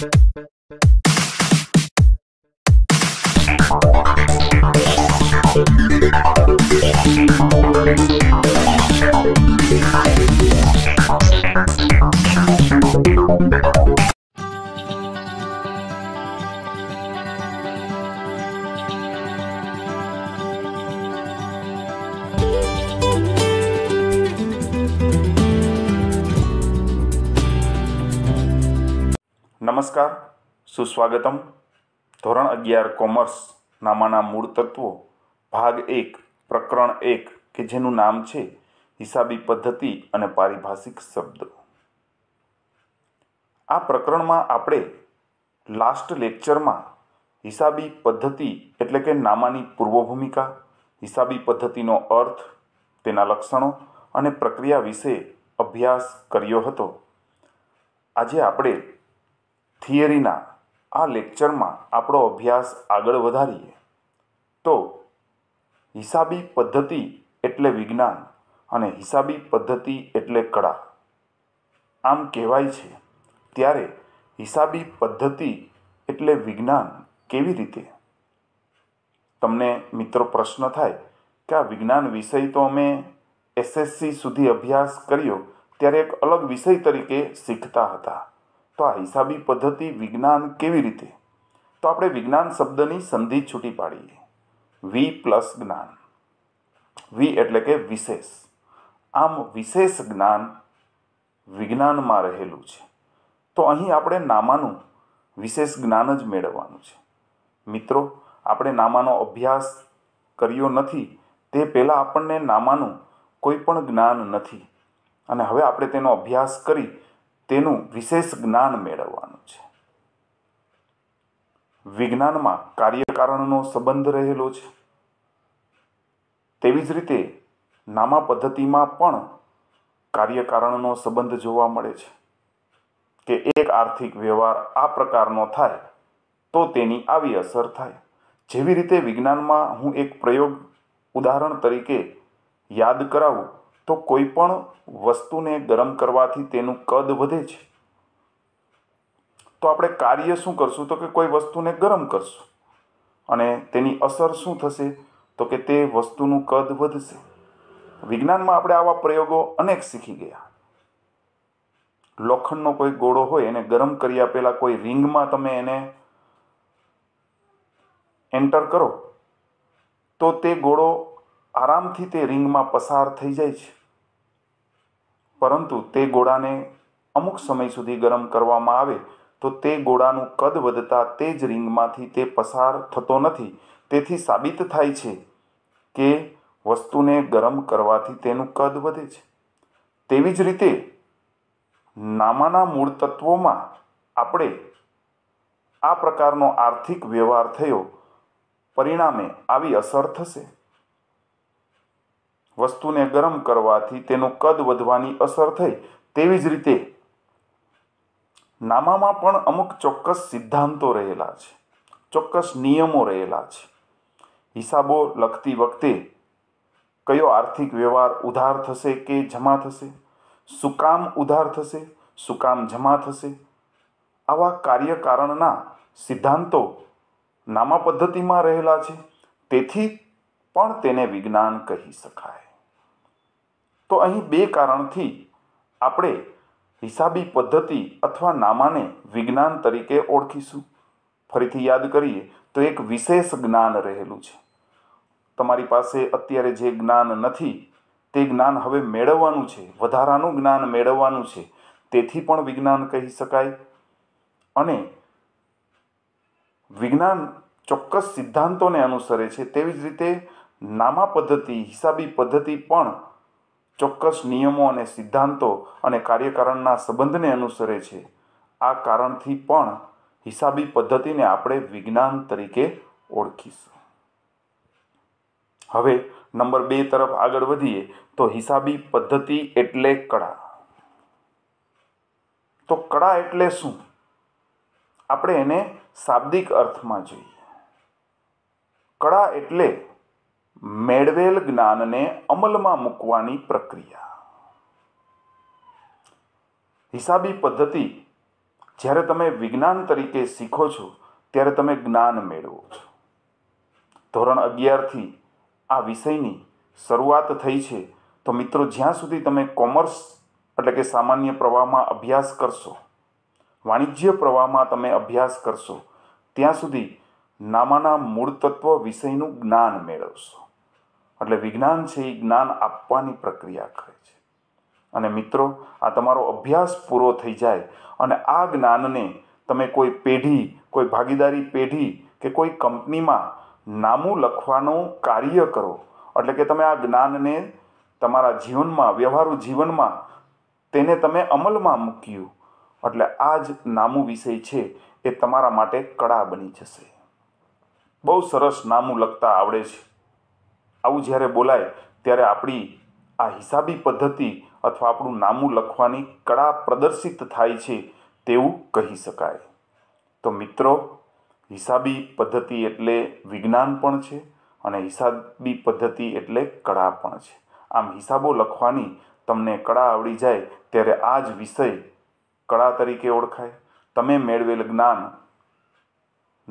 Thank નમસ્કાર સુસ્વાગતમ ધોરણ અગિયાર કોમર્સ નામાના મૂળ તત્વો ભાગ એક પ્રકરણ એક કે જેનું નામ છે હિસાબી પદ્ધતિ અને પારિભાષિક શબ્દો આ પ્રકરણમાં આપણે લાસ્ટ લેક્ચરમાં હિસાબી પદ્ધતિ એટલે કે નામાની પૂર્વભૂમિકા હિસાબી પદ્ધતિનો અર્થ તેના લક્ષણો અને પ્રક્રિયા વિશે અભ્યાસ કર્યો હતો આજે આપણે થિયરીના આ લેક્ચરમાં આપણો અભ્યાસ આગળ વધારીએ તો હિસાબી પદ્ધતિ એટલે વિજ્ઞાન અને હિસાબી પદ્ધતિ એટલે કળા આમ કહેવાય છે ત્યારે હિસાબી પદ્ધતિ એટલે વિજ્ઞાન કેવી રીતે તમને મિત્રો પ્રશ્ન થાય કે આ વિજ્ઞાન વિષય તો અમે એસએસસી સુધી અભ્યાસ કર્યો ત્યારે એક અલગ વિષય તરીકે શીખતા હતા તો આ હિસાબી પદ્ધતિ વિજ્ઞાન કેવી રીતે તો આપણે વિજ્ઞાન શબ્દની સંધિ છૂટી પાડીએ વી પ્લસ જ્ઞાન વી એટલે કે વિશેષ આમ વિશેષ જ્ઞાન વિજ્ઞાનમાં રહેલું છે તો અહીં આપણે નામાનું વિશેષ જ્ઞાન જ મેળવવાનું છે મિત્રો આપણે નામાનો અભ્યાસ કર્યો નથી તે પહેલાં આપણને નામાનું કોઈ પણ જ્ઞાન નથી અને હવે આપણે તેનો અભ્યાસ કરી તેનું વિશેષ જ્ઞાન મેળવવાનું છે વિજ્ઞાનમાં કાર્યકારણનો સંબંધ રહેલો છે તેવી જ રીતે નામા પદ્ધતિમાં પણ કાર્યકારણનો સંબંધ જોવા મળે છે કે એક આર્થિક વ્યવહાર આ પ્રકારનો થાય તો તેની આવી અસર થાય જેવી રીતે વિજ્ઞાનમાં હું એક પ્રયોગ ઉદાહરણ તરીકે યાદ કરાવું તો કોઈ પણ વસ્તુને ગરમ કરવાથી તેનું કદ વધે છે તો આપણે કાર્ય શું કરશું તો કે કોઈ વસ્તુને ગરમ કરશું અને તેની અસર શું થશે તો કે તે વસ્તુનું કદ વધશે વિજ્ઞાનમાં આપણે આવા પ્રયોગો અનેક શીખી ગયા લોખંડનો કોઈ ગોળો હોય એને ગરમ કર્યા પહેલાં કોઈ રિંગમાં તમે એને એન્ટર કરો તો તે ગોળો આરામથી તે રિંગમાં પસાર થઈ જાય છે પરંતુ તે ગોળાને અમુક સમય સુધી ગરમ કરવામાં આવે તો તે ગોળાનું કદ વધતા તે જ રિંગમાંથી તે પસાર થતો નથી તેથી સાબિત થાય છે કે વસ્તુને ગરમ કરવાથી તેનું કદ વધે છે તેવી જ રીતે નામાના મૂળ તત્વોમાં આપણે આ પ્રકારનો આર્થિક વ્યવહાર થયો પરિણામે આવી અસર થશે વસ્તુને ગરમ કરવાથી તેનું કદ વધવાની અસર થઈ તેવી જ રીતે નામામાં પણ અમુક ચોક્કસ સિદ્ધાંતો રહેલા છે ચોક્કસ નિયમો રહેલા છે હિસાબો લખતી વખતે કયો આર્થિક વ્યવહાર ઉધાર થશે કે જમા થશે શું કામ ઉધાર થશે શું કામ જમા થશે આવા કાર્યકારણના સિદ્ધાંતો નામા પદ્ધતિમાં રહેલા છે તેથી પણ તેને વિજ્ઞાન કહી શકાય તો અહીં બે કારણથી આપણે હિસાબી પદ્ધતિ અથવા નામાને વિજ્ઞાન તરીકે ઓળખીશું ફરીથી યાદ કરીએ તો એક વિશેષ જ્ઞાન રહેલું છે તમારી પાસે અત્યારે જે જ્ઞાન નથી તે જ્ઞાન હવે મેળવવાનું છે વધારાનું જ્ઞાન મેળવવાનું છે તેથી પણ વિજ્ઞાન કહી શકાય અને વિજ્ઞાન ચોક્કસ સિદ્ધાંતોને અનુસરે છે તેવી જ રીતે નામા પદ્ધતિ હિસાબી પદ્ધતિ પણ ચોક્કસ નિયમો અને સિદ્ધાંતો અને કાર્યકારણના સંબંધને અનુસરે છે આ કારણથી પણ હિસાબી પદ્ધતિને આપણે વિજ્ઞાન તરીકે ઓળખીશું હવે નંબર બે તરફ આગળ વધીએ તો હિસાબી પદ્ધતિ એટલે કળા તો કળા એટલે શું આપણે એને શાબ્દિક અર્થમાં જોઈએ કળા એટલે મેળવેલ જ્ઞાનને અમલમાં મૂકવાની પ્રક્રિયા હિસાબી પદ્ધતિ જ્યારે તમે વિજ્ઞાન તરીકે શીખો છો ત્યારે તમે જ્ઞાન મેળવો છો ધોરણ અગિયારથી આ વિષયની શરૂઆત થઈ છે તો મિત્રો જ્યાં સુધી તમે કોમર્સ એટલે કે સામાન્ય પ્રવાહમાં અભ્યાસ કરશો વાણિજ્ય પ્રવાહમાં તમે અભ્યાસ કરશો ત્યાં સુધી નામાના મૂળતત્વ વિષયનું જ્ઞાન મેળવશો એટલે વિજ્ઞાન છે એ જ્ઞાન આપવાની પ્રક્રિયા કરે છે અને મિત્રો આ તમારો અભ્યાસ પૂરો થઈ જાય અને આ જ્ઞાનને તમે કોઈ પેઢી કોઈ ભાગીદારી પેઢી કે કોઈ કંપનીમાં નામું લખવાનું કાર્ય કરો એટલે કે તમે આ જ્ઞાનને તમારા જીવનમાં વ્યવહારુ જીવનમાં તેને તમે અમલમાં મૂક્યું એટલે આ જ નામું વિષય છે એ તમારા માટે કળા બની જશે બહુ સરસ નામું લખતા આવડે છે આવું જ્યારે બોલાય ત્યારે આપણી આ હિસાબી પદ્ધતિ અથવા આપણું નામું લખવાની કળા પ્રદર્શિત થાય છે તેવું કહી શકાય તો મિત્રો હિસાબી પદ્ધતિ એટલે વિજ્ઞાન પણ છે અને હિસાબી પદ્ધતિ એટલે કળા પણ છે આમ હિસાબો લખવાની તમને કળા આવડી જાય ત્યારે આ જ વિષય કળા તરીકે ઓળખાય તમે મેળવેલ જ્ઞાન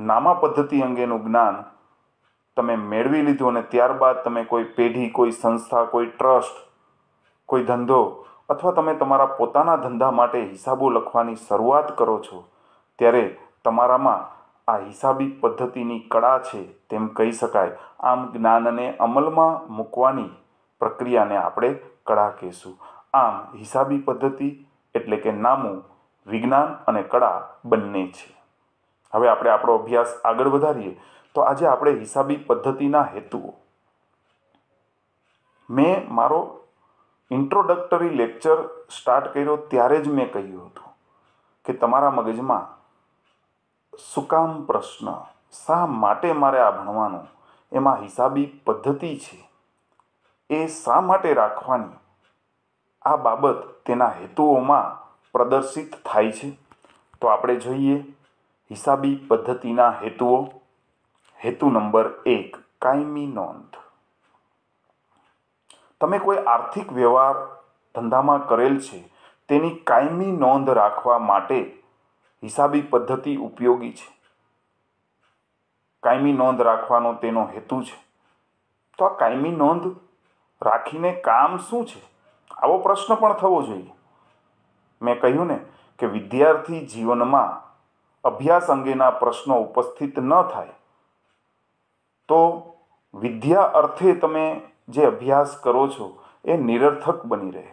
નામા પદ્ધતિ અંગેનું જ્ઞાન તમે મેળવી લીધું અને ત્યારબાદ તમે કોઈ પેઢી કોઈ સંસ્થા કોઈ ટ્રસ્ટ કોઈ ધંધો અથવા તમે તમારા પોતાના ધંધા માટે હિસાબો લખવાની શરૂઆત કરો છો ત્યારે તમારામાં આ હિસાબી પદ્ધતિની કળા છે તેમ કહી શકાય આમ જ્ઞાનને અમલમાં મૂકવાની પ્રક્રિયાને આપણે કળા કહેશું આમ હિસાબી પદ્ધતિ એટલે કે નામું વિજ્ઞાન અને કળા બંને છે હવે આપણે આપણો અભ્યાસ આગળ વધારીએ તો આજે આપણે હિસાબી પદ્ધતિના હેતુઓ મેં મારો ઇન્ટ્રોડક્ટરી લેક્ચર સ્ટાર્ટ કર્યો ત્યારે જ મેં કહ્યું હતું કે તમારા મગજમાં સુકામ પ્રશ્ન શા માટે મારે આ ભણવાનું એમાં હિસાબી પદ્ધતિ છે એ શા માટે રાખવાની આ બાબત તેના હેતુઓમાં પ્રદર્શિત થાય છે તો આપણે જોઈએ હિસાબી પદ્ધતિના હેતુઓ હેતુ નંબર એક કાયમી નોંધ તમે કોઈ આર્થિક વ્યવહાર ધંધામાં કરેલ છે તેની કાયમી નોંધ રાખવા માટે હિસાબી પદ્ધતિ ઉપયોગી છે કાયમી નોંધ રાખવાનો તેનો હેતુ છે તો આ કાયમી નોંધ રાખીને કામ શું છે આવો પ્રશ્ન પણ થવો જોઈએ મેં કહ્યું ને કે વિદ્યાર્થી જીવનમાં અભ્યાસ અંગેના પ્રશ્નો ઉપસ્થિત ન થાય તો વિદ્યા અર્થે તમે જે અભ્યાસ કરો છો એ નિરર્થક બની રહે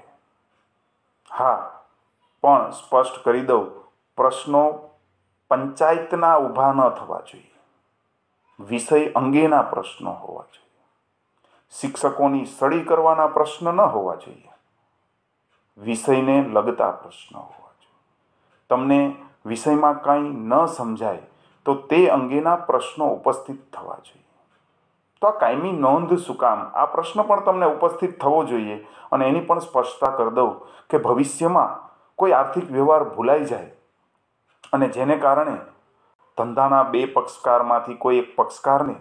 હા પણ સ્પષ્ટ કરી દઉં પ્રશ્નો પંચાયતના ઊભા ન થવા જોઈએ વિષય અંગેના પ્રશ્નો હોવા જોઈએ શિક્ષકોની સ્ટડી કરવાના પ્રશ્ન ન હોવા જોઈએ વિષયને લગતા પ્રશ્નો હોવા જોઈએ તમને વિષયમાં કંઈ ન સમજાય તો તે અંગેના પ્રશ્નો ઉપસ્થિત થવા જોઈએ તો આ કાયમી નોંધ શું કામ આ પ્રશ્ન પણ તમને ઉપસ્થિત થવો જોઈએ અને એની પણ સ્પષ્ટતા કરી દઉં કે ભવિષ્યમાં કોઈ આર્થિક વ્યવહાર ભૂલાઈ જાય અને જેને કારણે ધંધાના બે પક્ષકારમાંથી કોઈ એક પક્ષકારને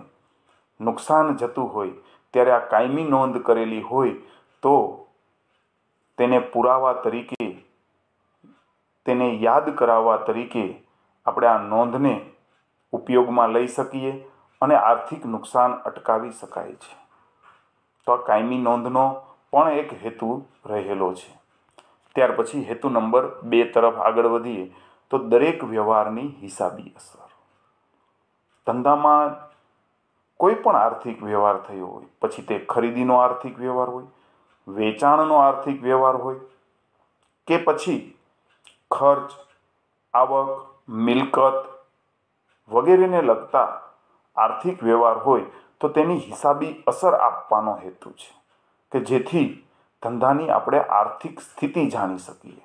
નુકસાન જતું હોય ત્યારે આ કાયમી નોંધ કરેલી હોય તો તેને પુરાવા તરીકે તેને યાદ કરાવવા તરીકે આપણે આ નોંધને ઉપયોગમાં લઈ શકીએ અને આર્થિક નુકસાન અટકાવી શકાય છે તો આ કાયમી નોંધનો પણ એક હેતુ રહેલો છે ત્યાર પછી હેતુ નંબર બે તરફ આગળ વધીએ તો દરેક વ્યવહારની હિસાબી અસર ધંધામાં કોઈ પણ આર્થિક વ્યવહાર થયો હોય પછી તે ખરીદીનો આર્થિક વ્યવહાર હોય વેચાણનો આર્થિક વ્યવહાર હોય કે પછી ખર્ચ આવક મિલકત વગેરેને લગતા આર્થિક વ્યવહાર હોય તો તેની હિસાબી અસર આપવાનો હેતુ છે કે જેથી ધંધાની આપણે આર્થિક સ્થિતિ જાણી શકીએ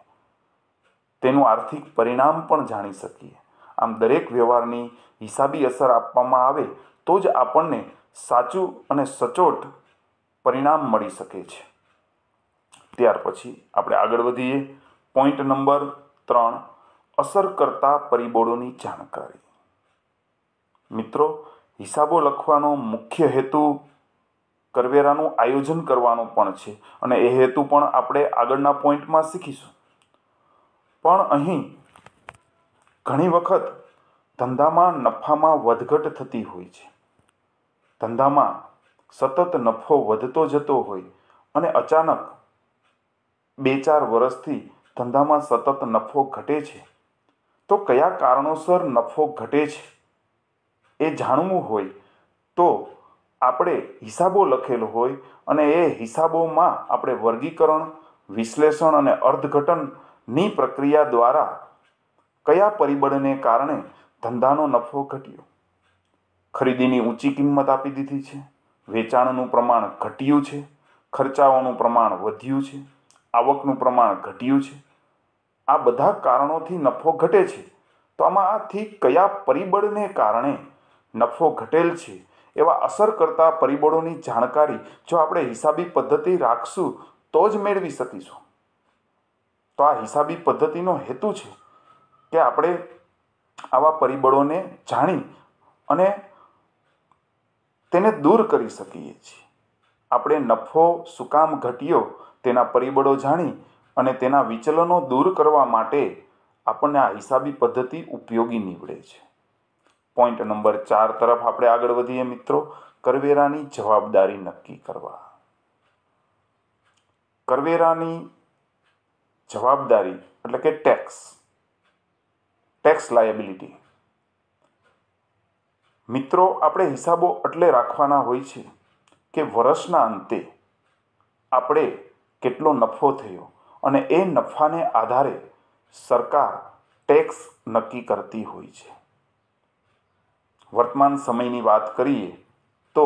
તેનું આર્થિક પરિણામ પણ જાણી શકીએ આમ દરેક વ્યવહારની હિસાબી અસર આપવામાં આવે તો જ આપણને સાચું અને સચોટ પરિણામ મળી શકે છે ત્યાર પછી આપણે આગળ વધીએ પોઈન્ટ નંબર ત્રણ અસર કરતા પરિબળોની જાણકારી મિત્રો હિસાબો લખવાનો મુખ્ય હેતુ કરવેરાનું આયોજન કરવાનો પણ છે અને એ હેતુ પણ આપણે આગળના પોઈન્ટમાં શીખીશું પણ અહીં ઘણી વખત ધંધામાં નફામાં વધઘટ થતી હોય છે ધંધામાં સતત નફો વધતો જતો હોય અને અચાનક બે ચાર વર્ષથી ધંધામાં સતત નફો ઘટે છે તો કયા કારણોસર નફો ઘટે છે એ જાણવું હોય તો આપણે હિસાબો લખેલો હોય અને એ હિસાબોમાં આપણે વર્ગીકરણ વિશ્લેષણ અને અર્થઘટનની પ્રક્રિયા દ્વારા કયા પરિબળને કારણે ધંધાનો નફો ઘટ્યો ખરીદીની ઊંચી કિંમત આપી દીધી છે વેચાણનું પ્રમાણ ઘટ્યું છે ખર્ચાઓનું પ્રમાણ વધ્યું છે આવકનું પ્રમાણ ઘટ્યું છે આ બધા કારણોથી નફો ઘટે છે તો આમાંથી કયા પરિબળને કારણે નફો ઘટેલ છે એવા અસર કરતા પરિબળોની જાણકારી જો આપણે હિસાબી પદ્ધતિ રાખશું તો જ મેળવી શકીશું તો આ હિસાબી પદ્ધતિનો હેતુ છે કે આપણે આવા પરિબળોને જાણી અને તેને દૂર કરી શકીએ છીએ આપણે નફો શું કામ ઘટ્યો તેના પરિબળો જાણી અને તેના વિચલનો દૂર કરવા માટે આપણને આ હિસાબી પદ્ધતિ ઉપયોગી નીવડે છે પોઈન્ટ નંબર ચાર તરફ આપણે આગળ વધીએ મિત્રો કરવેરાની જવાબદારી નક્કી કરવા કરવેરાની જવાબદારી એટલે કે ટેક્સ ટેક્સ લાયબિલિટી મિત્રો આપણે હિસાબો એટલે રાખવાના હોય છે કે વર્ષના અંતે આપણે કેટલો નફો થયો અને એ નફાને આધારે સરકાર ટેક્સ નક્કી કરતી હોય છે વર્તમાન સમયની વાત કરીએ તો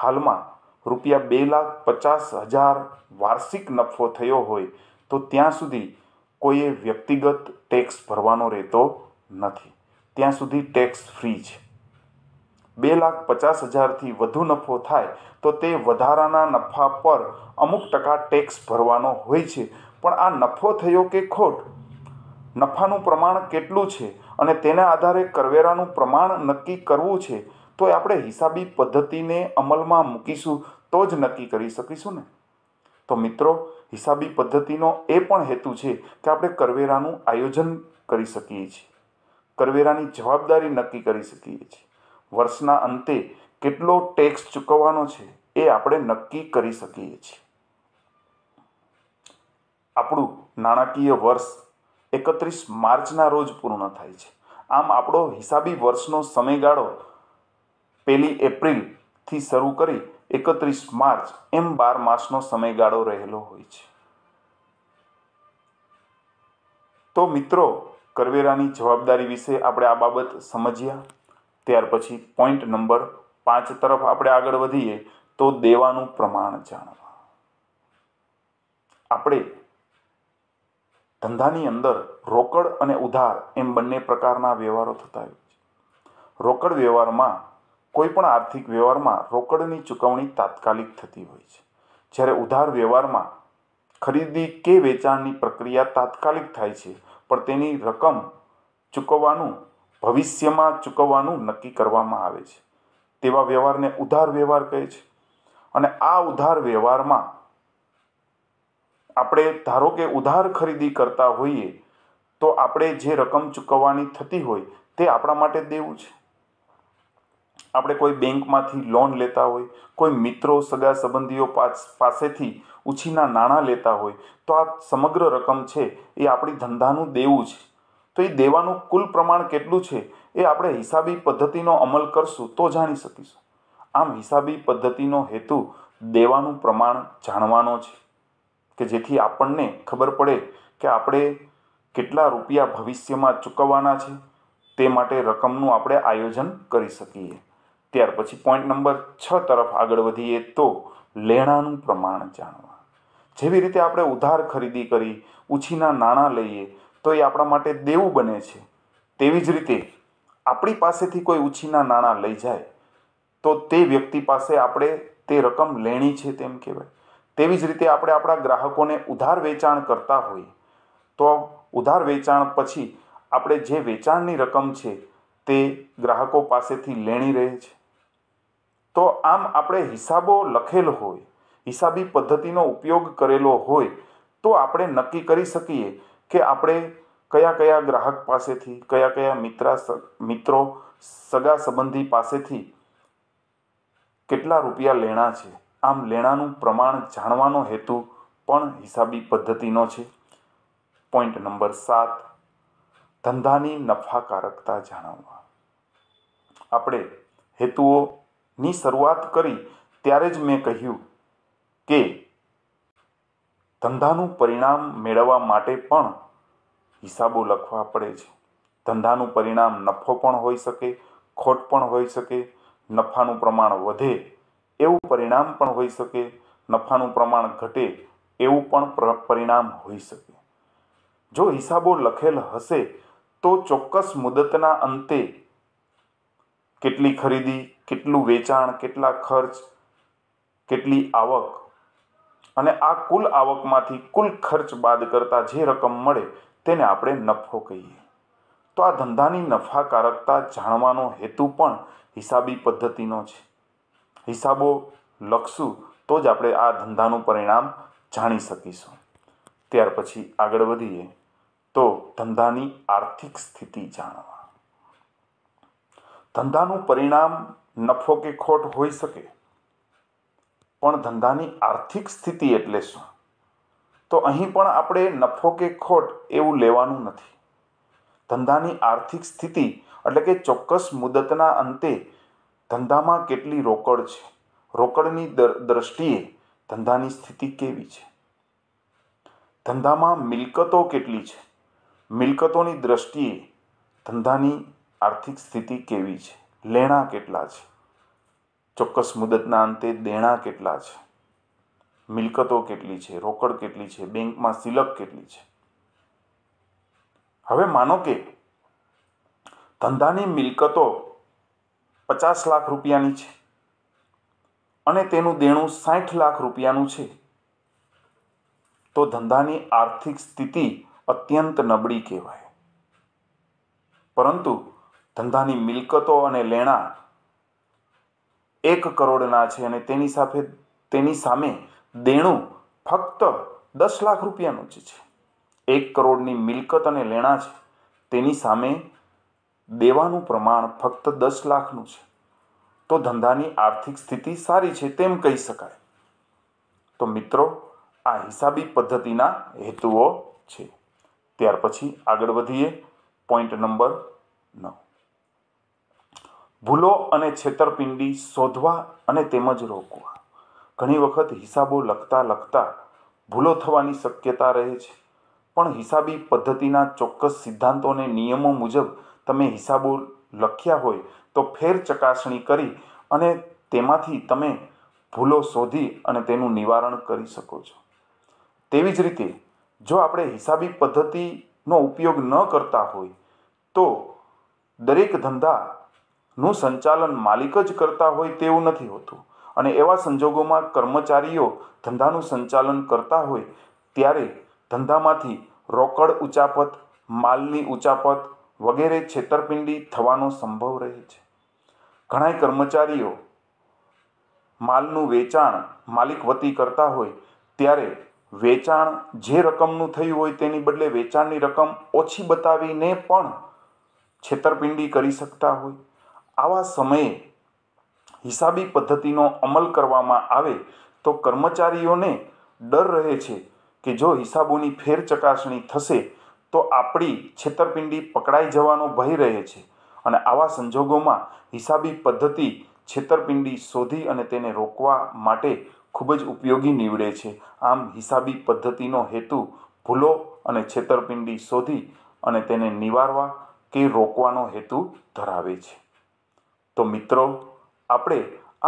હાલમાં રૂપિયા બે લાખ પચાસ હજાર વાર્ષિક નફો થયો હોય તો ત્યાં સુધી કોઈએ વ્યક્તિગત ટેક્સ ભરવાનો રહેતો નથી ત્યાં સુધી ટેક્સ ફ્રી છે બે લાખ પચાસ હજારથી વધુ નફો થાય તો તે વધારાના નફા પર અમુક ટકા ટેક્સ ભરવાનો હોય છે પણ આ નફો થયો કે ખોટ નફાનું પ્રમાણ કેટલું છે અને તેના આધારે કરવેરાનું પ્રમાણ નક્કી કરવું છે તો આપણે હિસાબી પદ્ધતિને અમલમાં મૂકીશું તો જ નક્કી કરી શકીશું ને તો મિત્રો હિસાબી પદ્ધતિનો એ પણ હેતુ છે કે આપણે કરવેરાનું આયોજન કરી શકીએ છીએ કરવેરાની જવાબદારી નક્કી કરી શકીએ છીએ વર્ષના અંતે કેટલો ટેક્સ ચૂકવવાનો છે એ આપણે નક્કી કરી શકીએ છીએ આપણું નાણાકીય વર્ષ એકત્રીસ માર્ચના રોજ પૂર્ણ થાય છે આમ આપણો હિસાબી વર્ષનો સમયગાળો પહેલી એપ્રિલથી શરૂ કરી એકત્રીસ માર્ચ એમ બાર માસનો સમયગાળો રહેલો હોય છે તો મિત્રો કરવેરાની જવાબદારી વિશે આપણે આ બાબત સમજ્યા ત્યાર પછી પોઈન્ટ નંબર પાંચ તરફ આપણે આગળ વધીએ તો દેવાનું પ્રમાણ જાણવા આપણે ધંધાની અંદર રોકડ અને ઉધાર એમ બંને પ્રકારના વ્યવહારો થતા હોય છે રોકડ વ્યવહારમાં કોઈ પણ આર્થિક વ્યવહારમાં રોકડની ચૂકવણી તાત્કાલિક થતી હોય છે જ્યારે ઉધાર વ્યવહારમાં ખરીદી કે વેચાણની પ્રક્રિયા તાત્કાલિક થાય છે પણ તેની રકમ ચૂકવવાનું ભવિષ્યમાં ચૂકવવાનું નક્કી કરવામાં આવે છે તેવા વ્યવહારને ઉધાર વ્યવહાર કહે છે અને આ ઉધાર વ્યવહારમાં આપણે ધારો કે ઉધાર ખરીદી કરતા હોઈએ તો આપણે જે રકમ ચૂકવવાની થતી હોય તે આપણા માટે દેવું છે આપણે કોઈ બેંકમાંથી લોન લેતા હોય કોઈ મિત્રો સગા સંબંધીઓ પાસેથી ઉછીના નાણાં લેતા હોય તો આ સમગ્ર રકમ છે એ આપણી ધંધાનું દેવું છે તો એ દેવાનું કુલ પ્રમાણ કેટલું છે એ આપણે હિસાબી પદ્ધતિનો અમલ કરશું તો જાણી શકીશું આમ હિસાબી પદ્ધતિનો હેતુ દેવાનું પ્રમાણ જાણવાનો છે કે જેથી આપણને ખબર પડે કે આપણે કેટલા રૂપિયા ભવિષ્યમાં ચૂકવવાના છે તે માટે રકમનું આપણે આયોજન કરી શકીએ ત્યાર પછી પોઈન્ટ નંબર છ તરફ આગળ વધીએ તો લેણાનું પ્રમાણ જાણવા જેવી રીતે આપણે ઉધાર ખરીદી કરી ઉછીના નાણાં લઈએ તો એ આપણા માટે દેવું બને છે તેવી જ રીતે આપણી પાસેથી કોઈ ઉછીના નાણાં લઈ જાય તો તે વ્યક્તિ પાસે આપણે તે રકમ લેણી છે તેમ કહેવાય તેવી જ રીતે આપણે આપણા ગ્રાહકોને ઉધાર વેચાણ કરતા હોઈએ તો ઉધાર વેચાણ પછી આપણે જે વેચાણની રકમ છે તે ગ્રાહકો પાસેથી લેણી રહે છે તો આમ આપણે હિસાબો લખેલ હોય હિસાબી પદ્ધતિનો ઉપયોગ કરેલો હોય તો આપણે નક્કી કરી શકીએ કે આપણે કયા કયા ગ્રાહક પાસેથી કયા કયા મિત્રા મિત્રો સગા સંબંધી પાસેથી કેટલા રૂપિયા લેણા છે આમ લેણાનું પ્રમાણ જાણવાનો હેતુ પણ હિસાબી પદ્ધતિનો છે પોઈન્ટ નંબર સાત ધંધાની નફાકારકતા જાણવવા આપણે હેતુઓની શરૂઆત કરી ત્યારે જ મેં કહ્યું કે ધંધાનું પરિણામ મેળવવા માટે પણ હિસાબો લખવા પડે છે ધંધાનું પરિણામ નફો પણ હોઈ શકે ખોટ પણ હોઈ શકે નફાનું પ્રમાણ વધે એવું પરિણામ પણ હોઈ શકે નફાનું પ્રમાણ ઘટે એવું પણ પરિણામ હોઈ શકે જો હિસાબો લખેલ હશે તો ચોક્કસ મુદતના અંતે કેટલી ખરીદી કેટલું વેચાણ કેટલા ખર્ચ કેટલી આવક અને આ કુલ આવકમાંથી કુલ ખર્ચ બાદ કરતાં જે રકમ મળે તેને આપણે નફો કહીએ તો આ ધંધાની નફાકારકતા જાણવાનો હેતુ પણ હિસાબી પદ્ધતિનો છે હિસાબો લખશું તો જ આપણે આ ધંધાનું પરિણામ જાણી શકીશું ત્યાર પછી આગળ વધીએ તો ધંધાની આર્થિક સ્થિતિ જાણવા ધંધાનું પરિણામ નફો કે ખોટ હોઈ શકે પણ ધંધાની આર્થિક સ્થિતિ એટલે શું તો અહીં પણ આપણે નફો કે ખોટ એવું લેવાનું નથી ધંધાની આર્થિક સ્થિતિ એટલે કે ચોક્કસ મુદતના અંતે ધંધામાં કેટલી રોકડ છે રોકડની દ્રષ્ટિએ ધંધાની સ્થિતિ કેવી છે ધંધામાં મિલકતો કેટલી છે મિલકતોની દ્રષ્ટિએ ધંધાની આર્થિક સ્થિતિ કેવી છે લેણા કેટલા છે ચોક્કસ મુદતના અંતે દેણા કેટલા છે મિલકતો કેટલી છે રોકડ કેટલી છે બેંકમાં સિલક કેટલી છે હવે માનો કે ધંધાની મિલકતો પચાસ લાખ રૂપિયાની છે અને તેનું દેણું સાઠ લાખ રૂપિયાનું છે તો ધંધાની આર્થિક સ્થિતિ અત્યંત નબળી કહેવાય પરંતુ ધંધાની મિલકતો અને લેણા એક કરોડના છે અને તેની સાથે તેની સામે દેણું ફક્ત દસ લાખ રૂપિયાનું જ છે એક કરોડની મિલકત અને લેણા છે તેની સામે દેવાનું પ્રમાણ ફક્ત દસ લાખનું છે તો ધંધાની આર્થિક સ્થિતિ સારી છે તેમ કહી શકાય તો મિત્રો આ હિસાબી પદ્ધતિના હેતુઓ છે ત્યાર પછી આગળ વધીએ પોઈન્ટ નંબર નવ ભૂલો અને છેતરપિંડી શોધવા અને તેમજ રોકવા ઘણી વખત હિસાબો લખતા લખતા ભૂલો થવાની શક્યતા રહે છે પણ હિસાબી પદ્ધતિના ચોક્કસ સિદ્ધાંતો અને નિયમો મુજબ તમે હિસાબો લખ્યા હોય તો ફેર ચકાસણી કરી અને તેમાંથી તમે ભૂલો શોધી અને તેનું નિવારણ કરી શકો છો તેવી જ રીતે જો આપણે હિસાબી પદ્ધતિનો ઉપયોગ ન કરતા હોય તો દરેક ધંધા નું સંચાલન માલિક જ કરતા હોય તેવું નથી હોતું અને એવા સંજોગોમાં કર્મચારીઓ ધંધાનું સંચાલન કરતા હોય ત્યારે ધંધામાંથી રોકડ ઉચાપત માલની ઉચાપત વગેરે છેતરપિંડી થવાનો સંભવ રહે છે ઘણાય કર્મચારીઓ માલનું વેચાણ માલિક વતી કરતા હોય ત્યારે વેચાણ જે રકમનું થયું હોય તેની બદલે વેચાણની રકમ ઓછી બતાવીને પણ છેતરપિંડી કરી શકતા હોય આવા સમયે હિસાબી પદ્ધતિનો અમલ કરવામાં આવે તો કર્મચારીઓને ડર રહે છે કે જો હિસાબોની ફેર ચકાસણી થશે તો આપણી છેતરપિંડી પકડાઈ જવાનો ભય રહે છે અને આવા સંજોગોમાં હિસાબી પદ્ધતિ છેતરપિંડી શોધી અને તેને રોકવા માટે ખૂબ જ ઉપયોગી નીવડે છે આમ હિસાબી પદ્ધતિનો હેતુ ભૂલો અને છેતરપિંડી શોધી અને તેને નિવારવા કે રોકવાનો હેતુ ધરાવે છે તો મિત્રો આપણે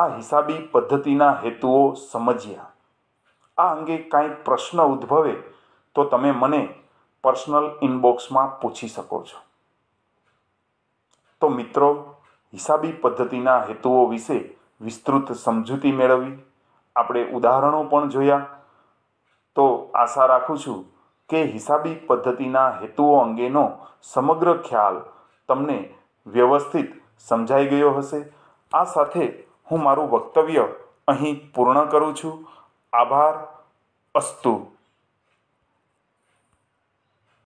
આ હિસાબી પદ્ધતિના હેતુઓ સમજ્યા આ અંગે કાંઈ પ્રશ્ન ઉદ્ભવે તો તમે મને પર્સનલ ઇનબોક્સમાં પૂછી શકો છો તો મિત્રો હિસાબી પદ્ધતિના હેતુઓ વિશે વિસ્તૃત સમજૂતી મેળવી આપણે ઉદાહરણો પણ જોયા તો આશા રાખું છું કે હિસાબી પદ્ધતિના હેતુઓ અંગેનો સમગ્ર ખ્યાલ તમને વ્યવસ્થિત સમજાઈ ગયો હશે આ સાથે હું મારું વક્તવ્ય અહીં પૂર્ણ કરું છું આભાર અસ્તુ